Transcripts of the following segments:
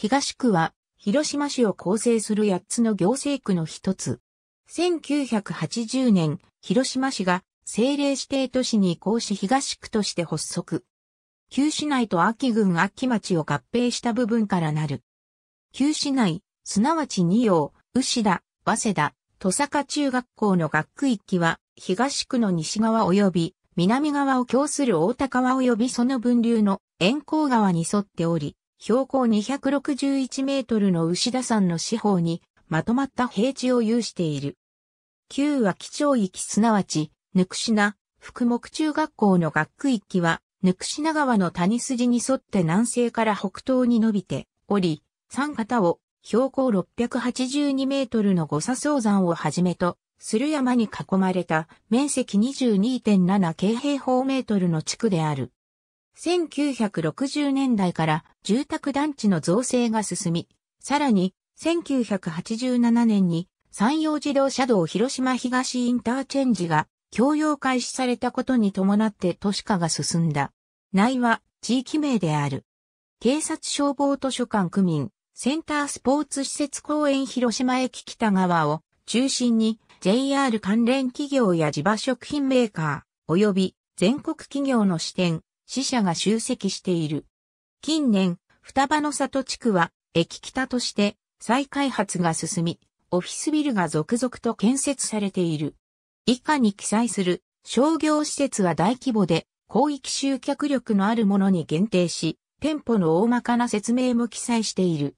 東区は、広島市を構成する8つの行政区の一つ。1980年、広島市が政令指定都市に移行し東区として発足。旧市内と秋郡秋町を合併した部分からなる。旧市内、すなわち二葉、牛田、早稲田、戸坂中学校の学区域は、東区の西側及び南側を供する大田川及びその分流の沿江川に沿っており、標高261メートルの牛田山の四方にまとまった平地を有している。旧脇町域すなわち、ぬくしな、福木中学校の学区域は、ぬくしな川の谷筋に沿って南西から北東に伸びており、三方を標高682メートルの五砂草山をはじめと、鶴山に囲まれた面積22.7平方メートルの地区である。1960年代から住宅団地の造成が進み、さらに1987年に山陽自動車道広島東インターチェンジが共用開始されたことに伴って都市化が進んだ。内は地域名である。警察消防図書館区民、センタースポーツ施設公園広島駅北側を中心に JR 関連企業や地場食品メーカー及び全国企業の支店、死者が集積している。近年、双葉の里地区は駅北として再開発が進み、オフィスビルが続々と建設されている。以下に記載する商業施設は大規模で広域集客力のあるものに限定し、店舗の大まかな説明も記載している。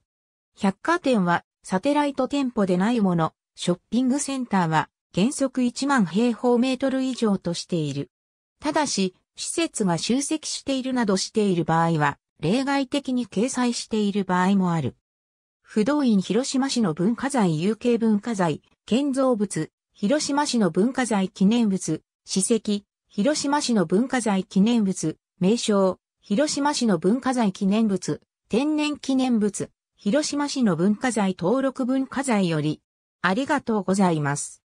百貨店はサテライト店舗でないもの、ショッピングセンターは原則1万平方メートル以上としている。ただし、施設が集積しているなどしている場合は、例外的に掲載している場合もある。不動院広島市の文化財有形文化財、建造物、広島市の文化財記念物、史跡、広島市の文化財記念物、名称、広島市の文化財記念物、天然記念物、広島市の文化財登録文化財より、ありがとうございます。